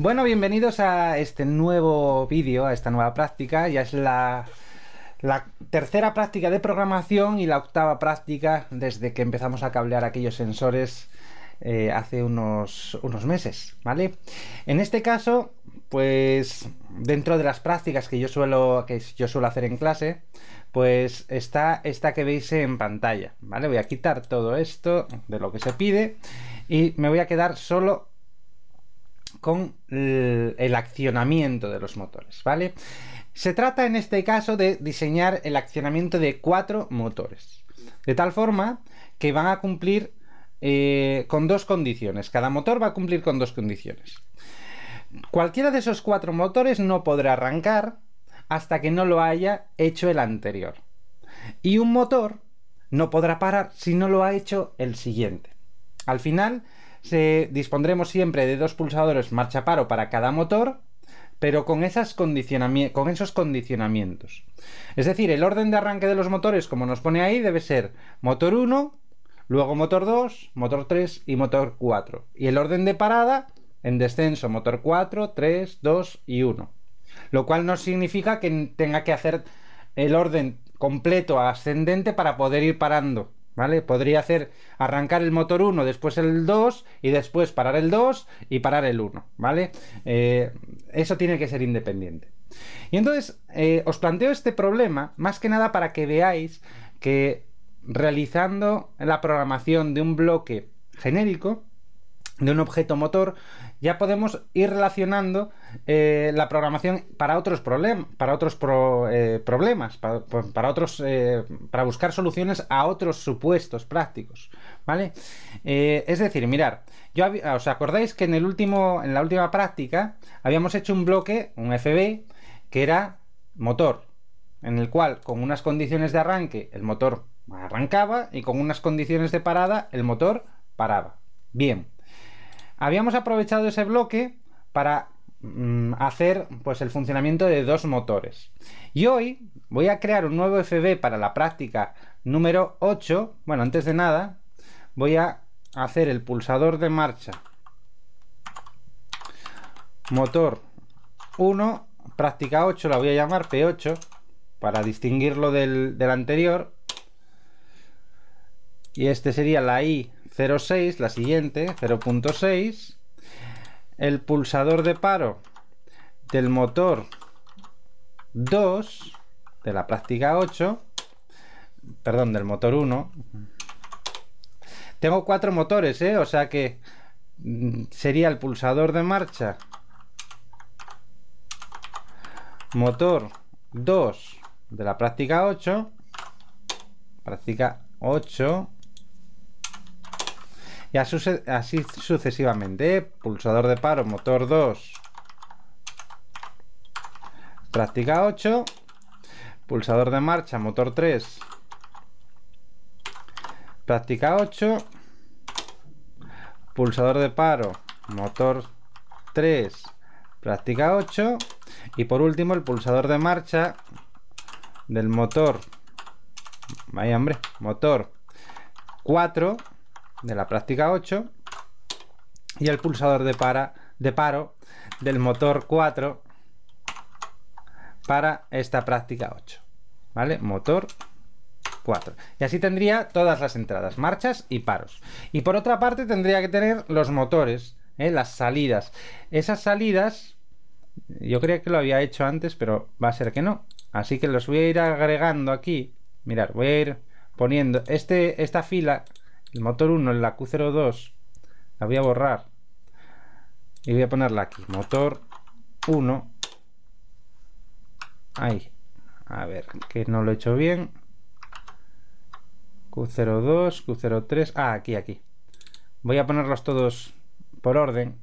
Bueno, bienvenidos a este nuevo vídeo, a esta nueva práctica. Ya es la, tercera práctica de programación y la octava práctica desde que empezamos a cablear aquellos sensores eh, hace unos, unos meses, ¿vale? En este caso, pues dentro de las prácticas que yo suelo, que yo suelo hacer en clase, pues está esta que veis en pantalla, ¿vale? Voy a quitar todo esto de lo que se pide y me voy a quedar solo con el accionamiento de los motores, ¿vale? Se trata en este caso de diseñar el accionamiento de cuatro motores, de tal forma que van a cumplir eh, con dos condiciones, cada motor va a cumplir con dos condiciones. Cualquiera de esos cuatro motores no podrá arrancar hasta que no lo haya hecho el anterior. Y un motor no podrá parar si no lo ha hecho el siguiente. Al final, dispondremos siempre de dos pulsadores marcha-paro para cada motor, pero con, esas con esos condicionamientos. Es decir, el orden de arranque de los motores, como nos pone ahí, debe ser motor 1, luego motor 2, motor 3 y motor 4. Y el orden de parada, en descenso, motor 4, 3, 2 y 1. Lo cual no significa que tenga que hacer el orden completo ascendente para poder ir parando. ¿Vale? Podría hacer arrancar el motor 1, después el 2 y después parar el 2 y parar el 1, ¿vale? Eh, eso tiene que ser independiente. Y entonces eh, os planteo este problema más que nada para que veáis que realizando la programación de un bloque genérico, de un objeto motor, ya podemos ir relacionando eh, la programación para otros, para otros eh, problemas, para, otros, eh, para buscar soluciones a otros supuestos prácticos, ¿vale? es decir, mirar, yo ah, os acordáis que en el último, en la última práctica, habíamos hecho un bloque, un FB, que era motor, en el cual con unas condiciones de arranque el motor arrancaba y con unas condiciones de parada el motor paraba. Bien. Habíamos aprovechado ese bloque para mm, hacer pues el funcionamiento de dos motores. Y hoy voy a crear un nuevo FB para la práctica número 8. Bueno, antes de nada, voy a hacer el pulsador de marcha motor 1, práctica 8, la voy a llamar P8 para distinguirlo del, del anterior. Y este sería la I 0,6, la siguiente, 0.6. El pulsador de paro del motor 2, de la práctica 8, perdón, del motor 1. Tengo cuatro motores, ¿eh? O sea que mm, sería el pulsador de marcha, motor 2 de la práctica 8, práctica 8, y así sucesivamente. ¿eh? Pulsador de paro, motor 2. Práctica 8. Pulsador de marcha, motor 3. Práctica 8. Pulsador de paro, motor 3. Práctica 8. Y por último el pulsador de marcha del motor. Vaya hombre, motor 4 de la práctica 8 y el pulsador de, para, de paro del motor 4 para esta práctica 8. ¿Vale? Motor 4. Y así tendría todas las entradas, marchas y paros. Y por otra parte tendría que tener los motores, ¿eh? las salidas. Esas salidas, yo creía que lo había hecho antes, pero va a ser que no. Así que los voy a ir agregando aquí. mirar voy a ir poniendo este, esta fila el motor 1 en la Q02 la voy a borrar y voy a ponerla aquí, motor 1 ahí a ver, que no lo he hecho bien Q02, Q03 ah, aquí, aquí voy a ponerlos todos por orden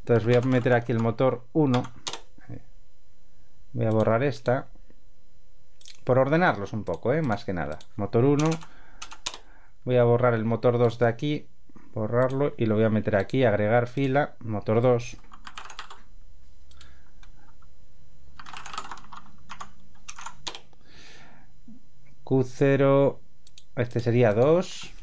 entonces voy a meter aquí el motor 1 voy a borrar esta por ordenarlos un poco, ¿eh? más que nada motor 1 voy a borrar el motor 2 de aquí borrarlo y lo voy a meter aquí agregar fila motor 2 Q0 este sería 2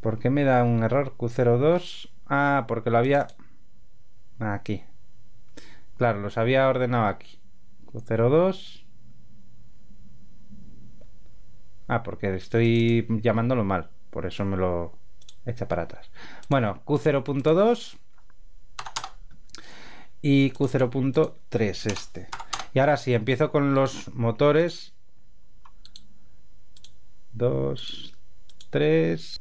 ¿por qué me da un error Q02? ah, porque lo había aquí claro, los había ordenado aquí Q02 Ah, porque estoy llamándolo mal. Por eso me lo echa para atrás. Bueno, Q0.2 y Q0.3 este. Y ahora sí, empiezo con los motores. 2, 3.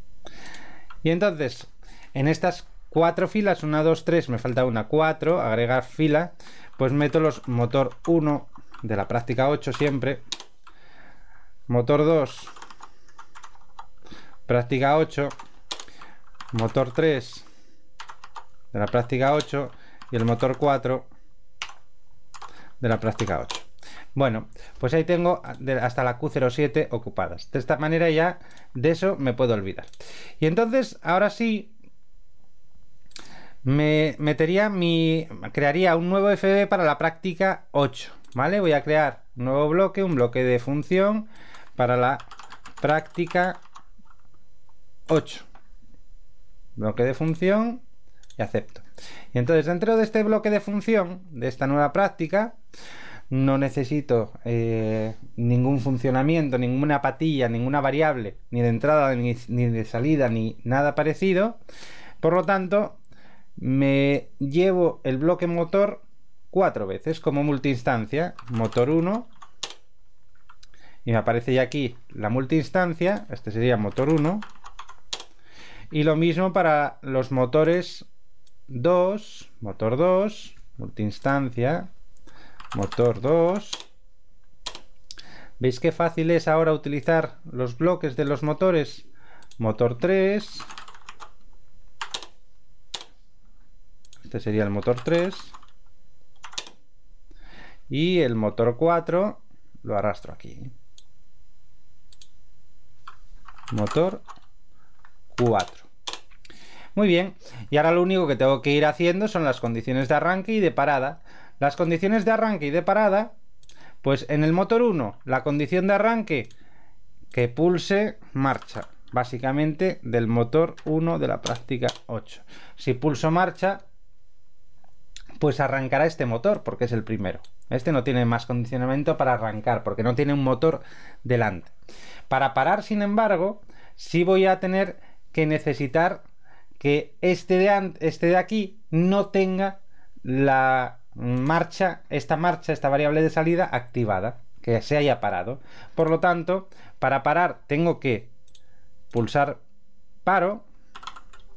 Y entonces, en estas cuatro filas, 1, 2, 3, me falta una 4, agregar fila, pues meto los motor 1 de la práctica 8 siempre. Motor 2. Práctica 8. Motor 3. De la práctica 8. Y el motor 4. De la práctica 8. Bueno, pues ahí tengo hasta la Q07 ocupadas. De esta manera ya de eso me puedo olvidar. Y entonces, ahora sí, me metería mi... crearía un nuevo FB para la práctica 8, ¿vale? Voy a crear un nuevo bloque, un bloque de función para la práctica 8. Bloque de función y acepto. Y entonces dentro de este bloque de función, de esta nueva práctica, no necesito eh, ningún funcionamiento, ninguna patilla, ninguna variable, ni de entrada, ni, ni de salida, ni nada parecido. Por lo tanto, me llevo el bloque motor cuatro veces como multiinstancia, motor 1, y me aparece ya aquí la multiinstancia, este sería motor 1, y lo mismo para los motores 2, motor 2, multiinstancia, motor 2. ¿Veis qué fácil es ahora utilizar los bloques de los motores? Motor 3. Este sería el motor 3. Y el motor 4 lo arrastro aquí motor 4. Muy bien, y ahora lo único que tengo que ir haciendo son las condiciones de arranque y de parada. Las condiciones de arranque y de parada, pues en el motor 1, la condición de arranque, que pulse marcha, básicamente del motor 1 de la práctica 8. Si pulso marcha, pues arrancará este motor porque es el primero. Este no tiene más condicionamiento para arrancar, porque no tiene un motor delante. Para parar, sin embargo, sí voy a tener que necesitar que este de, este de aquí no tenga la marcha, esta marcha, esta variable de salida activada, que se haya parado. Por lo tanto, para parar tengo que pulsar paro,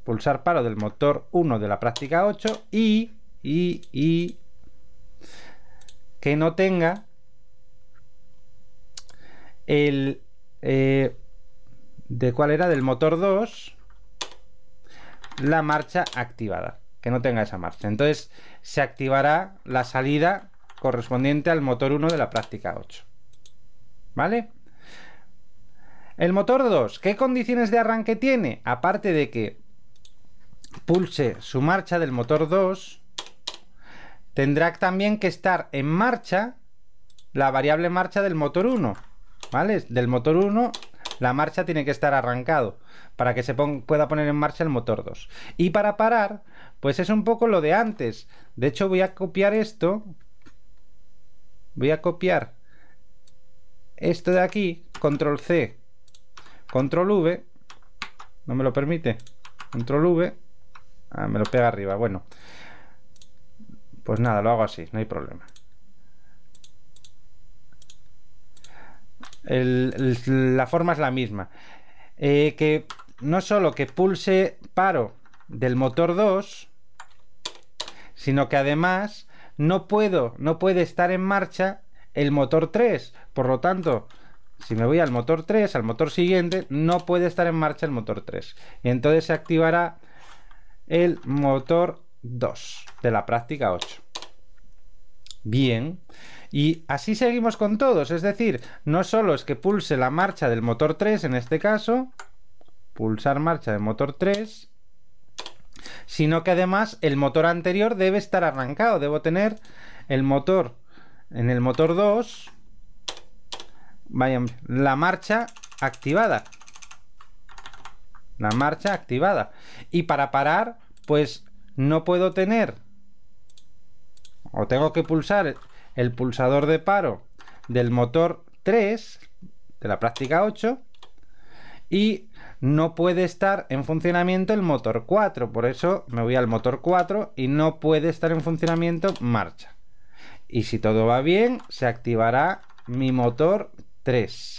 pulsar paro del motor 1 de la práctica 8 y, y, y, que no tenga el... Eh, ¿De cuál era? Del motor 2. La marcha activada. Que no tenga esa marcha. Entonces se activará la salida correspondiente al motor 1 de la práctica 8. ¿Vale? El motor 2, ¿qué condiciones de arranque tiene? Aparte de que pulse su marcha del motor 2, tendrá también que estar en marcha la variable marcha del motor 1, ¿vale? Del motor 1 la marcha tiene que estar arrancado para que se pueda poner en marcha el motor 2. Y para parar, pues es un poco lo de antes. De hecho voy a copiar esto. Voy a copiar esto de aquí, control C, control V. No me lo permite. Control V. Ah, me lo pega arriba. Bueno. Pues nada, lo hago así, no hay problema. la forma es la misma. Eh, que no solo que pulse paro del motor 2, sino que además no puedo, no puede estar en marcha el motor 3. Por lo tanto, si me voy al motor 3, al motor siguiente, no puede estar en marcha el motor 3. Y entonces se activará el motor 2 de la práctica 8. Bien. Y así seguimos con todos, es decir, no solo es que pulse la marcha del motor 3 en este caso, pulsar marcha del motor 3, sino que además el motor anterior debe estar arrancado, debo tener el motor en el motor 2, vayan, la marcha activada. La marcha activada. Y para parar, pues no puedo tener o tengo que pulsar el pulsador de paro del motor 3 de la práctica 8 y no puede estar en funcionamiento el motor 4, por eso me voy al motor 4 y no puede estar en funcionamiento marcha. Y si todo va bien, se activará mi motor 3.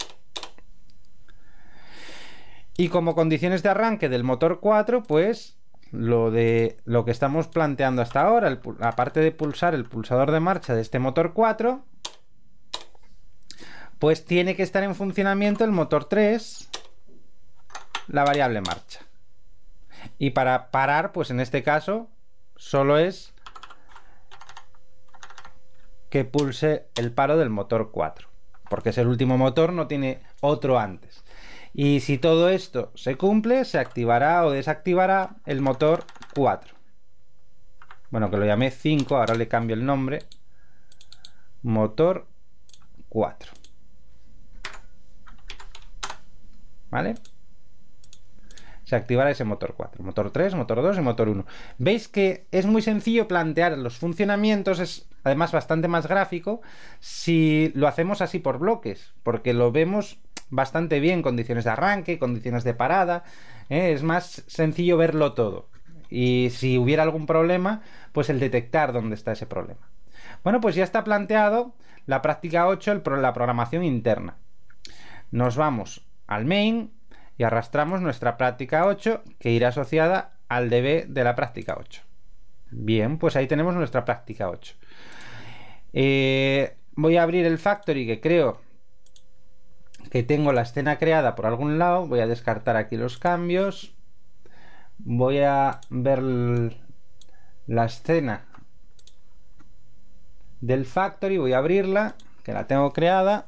Y como condiciones de arranque del motor 4, pues lo de lo que estamos planteando hasta ahora, aparte de pulsar el pulsador de marcha de este motor 4, pues tiene que estar en funcionamiento el motor 3, la variable marcha. Y para parar, pues en este caso, solo es que pulse el paro del motor 4, porque es el último motor, no tiene otro antes. Y si todo esto se cumple, se activará o desactivará el motor 4. Bueno, que lo llamé 5, ahora le cambio el nombre. Motor 4. ¿Vale? se activará ese motor 4, motor 3, motor 2 y motor 1. Veis que es muy sencillo plantear los funcionamientos, es además bastante más gráfico si lo hacemos así por bloques, porque lo vemos bastante bien condiciones de arranque, condiciones de parada. ¿eh? Es más sencillo verlo todo. Y si hubiera algún problema, pues el detectar dónde está ese problema. Bueno, pues ya está planteado la práctica 8, la programación interna. Nos vamos al main y arrastramos nuestra práctica 8 que irá asociada al DB de la práctica 8. Bien, pues ahí tenemos nuestra práctica 8. Eh, voy a abrir el factory que creo que tengo la escena creada por algún lado, voy a descartar aquí los cambios, voy a ver la escena del factory, voy a abrirla, que la tengo creada,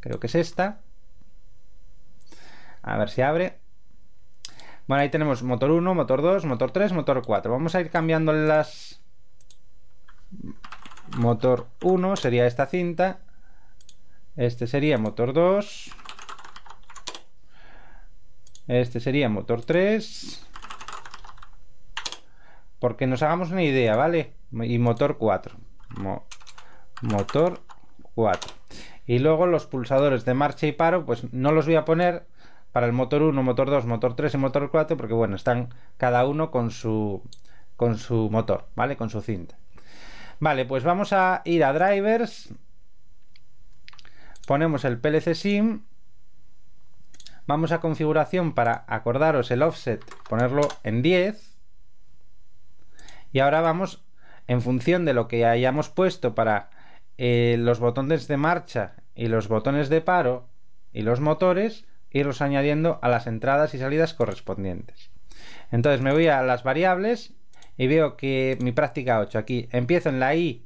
creo que es esta, a ver si abre. Bueno, ahí tenemos motor 1, motor 2, motor 3, motor 4. Vamos a ir cambiando las... Motor 1 sería esta cinta. Este sería motor 2. Este sería motor 3. Porque nos hagamos una idea, ¿vale? Y motor 4. motor 4. Y luego los pulsadores de marcha y paro, pues no los voy a poner para el motor 1, motor 2, motor 3 y motor 4, porque bueno, están cada uno con su, con su motor, ¿vale? Con su cinta. Vale, pues vamos a ir a drivers ponemos el PLC SIM, vamos a configuración para acordaros el offset, ponerlo en 10, y ahora vamos en función de lo que hayamos puesto para eh, los botones de marcha y los botones de paro y los motores, irlos añadiendo a las entradas y salidas correspondientes. Entonces me voy a las variables y veo que mi práctica 8 aquí empiezo en la I,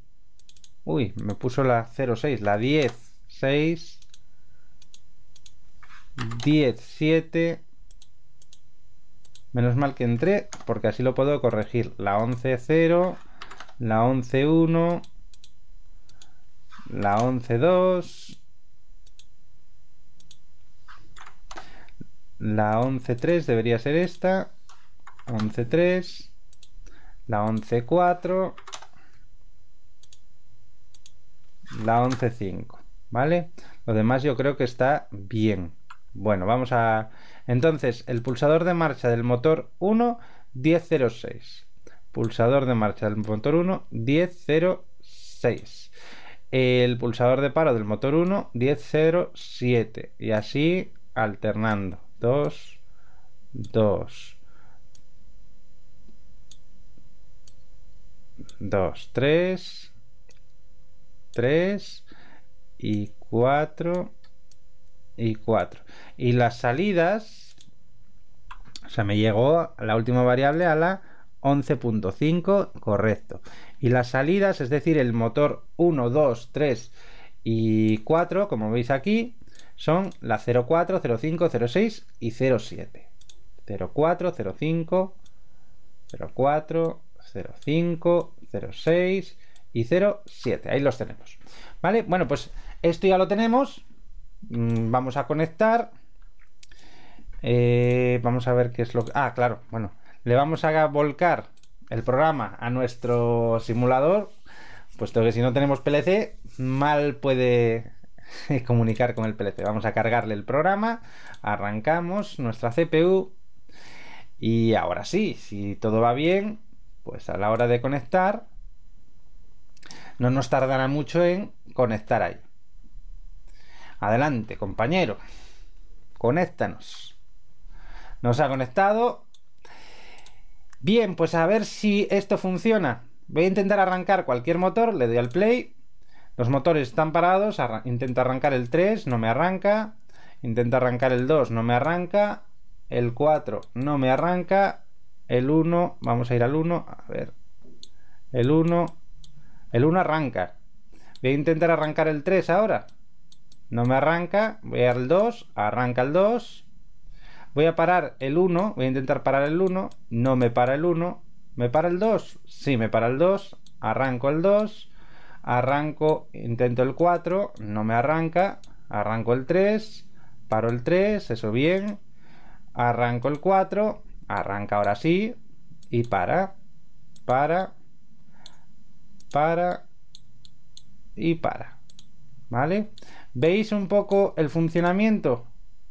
uy, me puso la 06, la 10 6, 10, 7. Menos mal que entré, porque así lo puedo corregir. La 11, 0, la 11, 1, la 11, 2, la 11, 3 debería ser esta, 11, 3, la 11, 4, la 11, 5. ¿vale? Lo demás yo creo que está bien. Bueno, vamos a... Entonces, el pulsador de marcha del motor 1, 1006. Pulsador de marcha del motor 1, 1006. El pulsador de paro del motor 1, 1007. Y así alternando. 2, 2. 2, 3, 3, y 4 y 4 y las salidas o sea me llegó la última variable a la 11.5 correcto y las salidas es decir el motor 1 2 3 y 4 como veis aquí son la 04 05 06 y 07 04 05 04 05 06 y 07 ahí los tenemos vale bueno pues esto ya lo tenemos. Mm, vamos a conectar. Eh, vamos a ver qué es lo que... Ah, claro, bueno. Le vamos a volcar el programa a nuestro simulador, puesto que si no tenemos PLC, mal puede comunicar con el PLC. Vamos a cargarle el programa, arrancamos nuestra CPU y ahora sí, si todo va bien, pues a la hora de conectar, no nos tardará mucho en conectar ahí. Adelante, compañero. Conéctanos. Nos ha conectado. Bien, pues a ver si esto funciona. Voy a intentar arrancar cualquier motor, le doy al play. Los motores están parados, Intenta intento arrancar el 3, no me arranca. Intento arrancar el 2, no me arranca. El 4 no me arranca. El 1, vamos a ir al 1, a ver. El 1, el 1 arranca. Voy a intentar arrancar el 3 ahora no me arranca, voy al 2, arranca el 2, voy a parar el 1, voy a intentar parar el 1, no me para el 1, me para el 2, sí me para el 2, arranco el 2, arranco, intento el 4, no me arranca, arranco el 3, paro el 3, eso bien, arranco el 4, arranca ahora sí, y para, para, para, y para, ¿vale? ¿Veis un poco el funcionamiento?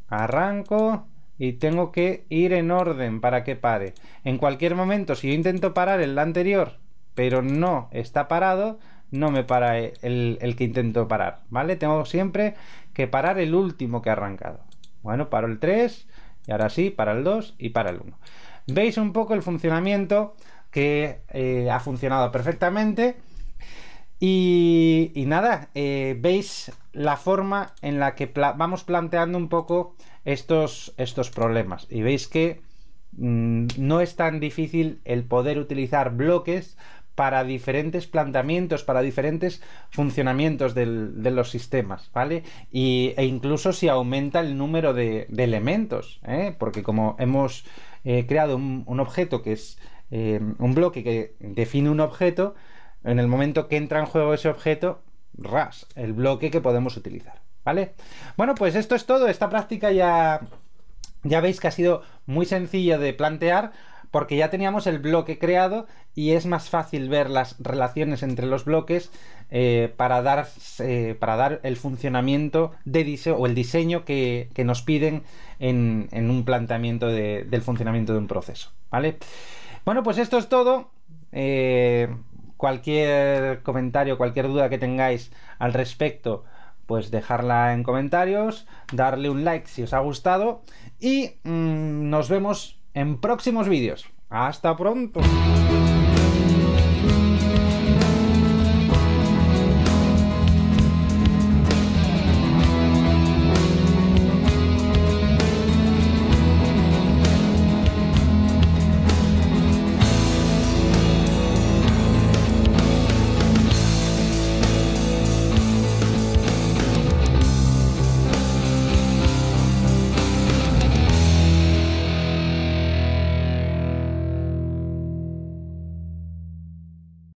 Arranco y tengo que ir en orden para que pare. En cualquier momento, si yo intento parar el anterior, pero no está parado, no me para el, que intento parar, ¿vale? Tengo siempre que parar el último que ha arrancado. Bueno, paro el 3 y ahora sí, para el 2 y para el 1. Veis un poco el funcionamiento que eh, ha funcionado perfectamente y, nada, eh, veis la forma en la que vamos planteando un poco estos, estos problemas. Y veis que mm, no es tan difícil el poder utilizar bloques para diferentes planteamientos, para diferentes funcionamientos de los sistemas, ¿vale? e incluso si aumenta el número de, elementos, ¿eh? porque como hemos eh, creado un, objeto que es eh, un bloque que define un objeto, en el momento que entra en juego ese objeto, ras, el bloque que podemos utilizar. ¿Vale? Bueno, pues esto es todo. Esta práctica ya, ya veis que ha sido muy sencilla de plantear porque ya teníamos el bloque creado y es más fácil ver las relaciones entre los bloques eh, para, dar, eh, para dar el funcionamiento de diseño o el diseño que, nos piden en, un planteamiento del funcionamiento de un proceso. ¿Vale? Bueno, pues esto es todo. Eh, Cualquier comentario, cualquier duda que tengáis al respecto, pues dejarla en comentarios, darle un like si os ha gustado y mm, nos vemos en próximos vídeos. Hasta pronto.